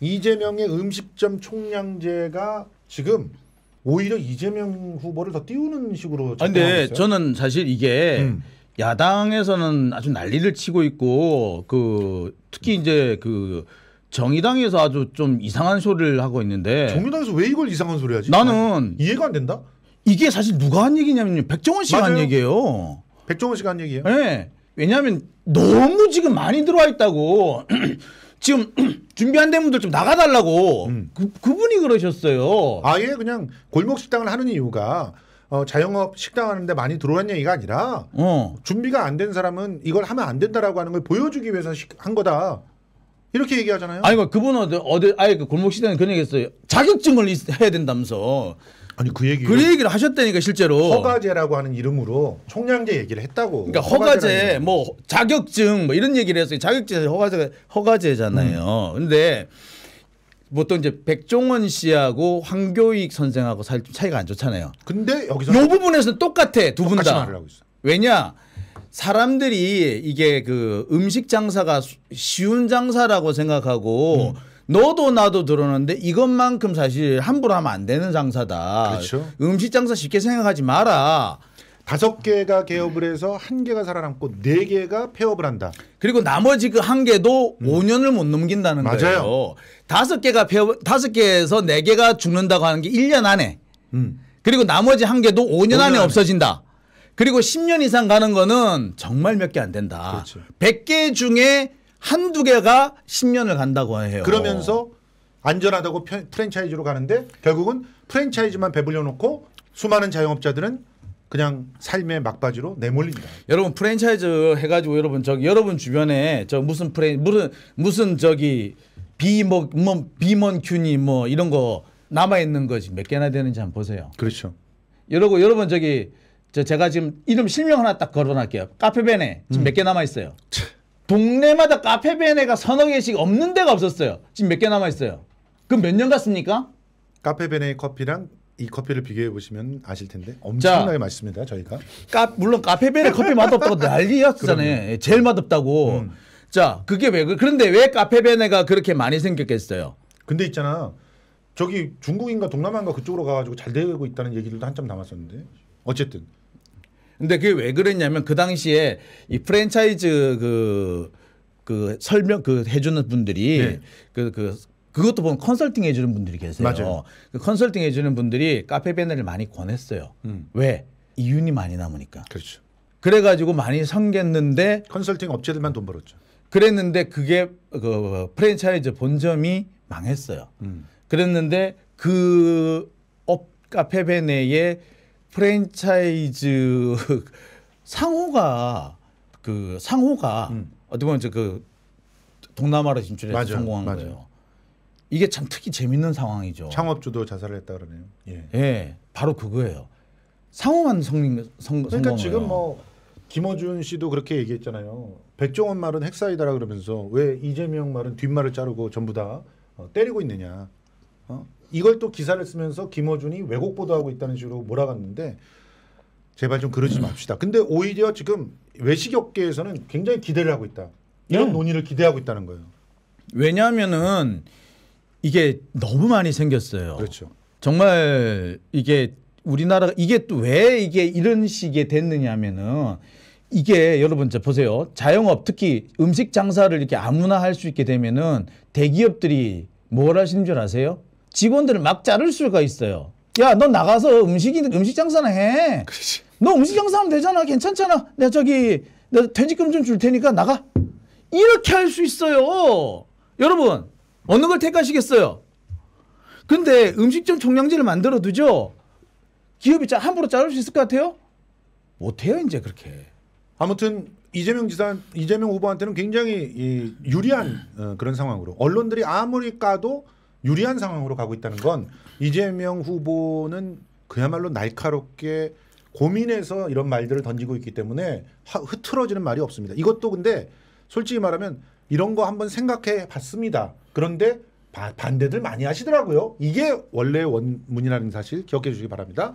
이재명의 음식점 총량제가 지금 오히려 이재명 후보를 더 띄우는 식으로. 아, 근데 저는 사실 이게 음. 야당에서는 아주 난리를 치고 있고 그 특히 이제 그 정의당에서 아주 좀 이상한 소리를 하고 있는데 정의당에서 왜 이걸 이상한 소리 하지? 나는 이해가 안 된다. 이게 사실 누가 한 얘기냐면요. 백종원 씨가 맞아요. 한 얘기예요. 백종원 씨가 한 얘기예요? 네. 왜냐하면 너무 지금 많이 들어와 있다고 지금 준비한 대문들 좀 나가달라고 음. 그, 그분이 그러셨어요. 아예 그냥 골목 식당을 하는 이유가 어, 자영업 식당 하는데 많이 들어온 얘기가 아니라 어. 준비가 안 된 사람은 이걸 하면 안 된다라고 하는 걸 보여주기 위해서 한 거다. 이렇게 얘기하잖아요. 아니 그분은 어디, 어디 아예 그 골목 식당에 그런 얘기했어요. 자격증을 있, 해야 된다면서. 아니 그 얘기 그 얘기를 하셨다니까 실제로 허가제라고 하는 이름으로 총량제 얘기를 했다고. 그러니까 허가제 뭐 자격증 뭐 이런 얘기를 했어요. 자격증 허가제 허가제잖아요. 음. 근데 보통 뭐 이제 백종원 씨하고 황교익 선생하고 살 차이가 안 좋잖아요. 근데 여기서 요 부분에서는 똑같아 두분 다. 왜냐 사람들이 이게 그 음식 장사가 쉬운 장사라고 생각하고 음. 너도 나도 들었는데 이것만큼 사실 함부로 하면 안 되는 장사다. 그렇죠. 음식 장사 쉽게 생각하지 마라. 다섯 개가 개업을 해서 한 개가 살아남고 네 개가 폐업을 한다. 그리고 나머지 그 한 개도 음. 5년을 못 넘긴다는 맞아요. 거예요. 다섯 개가 폐업 다섯 개에서 네 개가 죽는다고 하는 게 1년 안에. 음. 그리고 나머지 한 개도 5년, 5년 안에 없어진다. 그리고 10년 이상 가는 거는 정말 몇 개 안 된다. 그렇죠. 100개 중에 한두 개가 10년을 간다고 해요. 그러면서 안전하다고 프랜차이즈로 가는데 결국은 프랜차이즈만 배불려 놓고 수많은 자영업자들은 그냥 삶의 막바지로 내몰린다. 여러분 프랜차이즈 해가지고 여러분 저기 여러분 주변에 저 무슨 프랜 무슨 무슨 저기 비뭐 뭐, 뭐 비먼 균이뭐 이런 거 남아 있는 거지 몇 개나 되는지 한번 보세요. 그렇죠. 여러분 여러분 저기 저 제가 지금 이름 실명 하나 딱 걸어놨게요. 카페 벤에 지금 음. 몇개 남아 있어요. 동네마다 카페베네가 서너 개씩 없는 데가 없었어요. 지금 몇 개 남아 있어요. 그럼 몇 년 갔습니까? 카페베네 커피랑 이 커피를 비교해 보시면 아실 텐데 엄청나게 자, 맛있습니다 저희가. 까, 물론 카페베네 커피 맛없다고 난리였잖아요. 예, 제일 맛없다고. 음. 자 그게 왜 그, 그런데 왜 카페베네가 그렇게 많이 생겼겠어요? 근데 있잖아 저기 중국인가 동남아인가 그쪽으로 가가지고 잘 되고 있다는 얘기들도 한참 남았었는데 어쨌든 근데 그게 왜 그랬냐면 그 당시에 이 프랜차이즈 그, 그 설명 그 해주는 분들이 네. 그, 그 그것도 보면 컨설팅 해주는 분들이 계세요. 맞아요. 그 컨설팅 해주는 분들이 카페 배너를 많이 권했어요. 음. 왜? 이윤이 많이 남으니까. 그렇죠. 그래가지고 많이 성겼는데 컨설팅 업체들만 돈 벌었죠. 그랬는데 그게 그 프랜차이즈 본점이 망했어요. 음. 그랬는데 그 업 카페 베네의 프랜차이즈 상호가 그 상호가 음. 어떻게 보면 이제 그 동남아로 진출해서 맞아, 성공한 맞아. 거예요. 이게 참 특히 재밌는 상황이죠. 창업주도 자살을 했다 그러네요. 예, 예 바로 그거예요. 상호만 성공 성 그러니까 지금 뭐 김어준 씨도 그렇게 얘기했잖아요. 백종원 말은 핵사이다라 그러면서 왜 이재명 말은 뒷말을 자르고 전부 다 어, 때리고 있느냐. 어? 이걸 또 기사를 쓰면서 김어준이 왜곡 보도하고 있다는 식으로 몰아갔는데 제발 좀 그러지 음. 맙시다. 근데 오히려 지금 외식업계에서는 굉장히 기대를 하고 있다. 이런 음. 논의를 기대하고 있다는 거예요. 왜냐하면은 이게 너무 많이 생겼어요. 그렇죠. 정말 이게 우리나라 이게 또 왜 이게 이런 식이 됐느냐면은 이게 여러분 저 보세요. 자영업 특히 음식 장사를 이렇게 아무나 할 수 있게 되면은 대기업들이 뭘 하시는 줄 아세요? 직원들을 막 자를 수가 있어요. 야, 너 나가서 음식, 음식 장사나 해. 그렇지. 너 음식 장사하면 되잖아. 괜찮잖아. 내가 저기, 내가 퇴직금 좀 줄 테니까 나가. 이렇게 할 수 있어요. 여러분, 어느 걸 택하시겠어요? 근데 음식점 총량제를 만들어 두죠? 기업이 자, 함부로 자를 수 있을 것 같아요? 못해요, 이제 그렇게. 아무튼 이재명 지사 이재명 후보한테는 굉장히 이, 유리한 어, 그런 상황으로 언론들이 아무리 까도 유리한 상황으로 가고 있다는 건 이재명 후보는 그야말로 날카롭게 고민해서 이런 말들을 던지고 있기 때문에 흐트러지는 말이 없습니다. 이것도 근데 솔직히 말하면 이런 거 한번 생각해 봤습니다. 그런데 바, 반대들 많이 하시더라고요. 이게 원래 원문이라는 사실 기억해 주시기 바랍니다.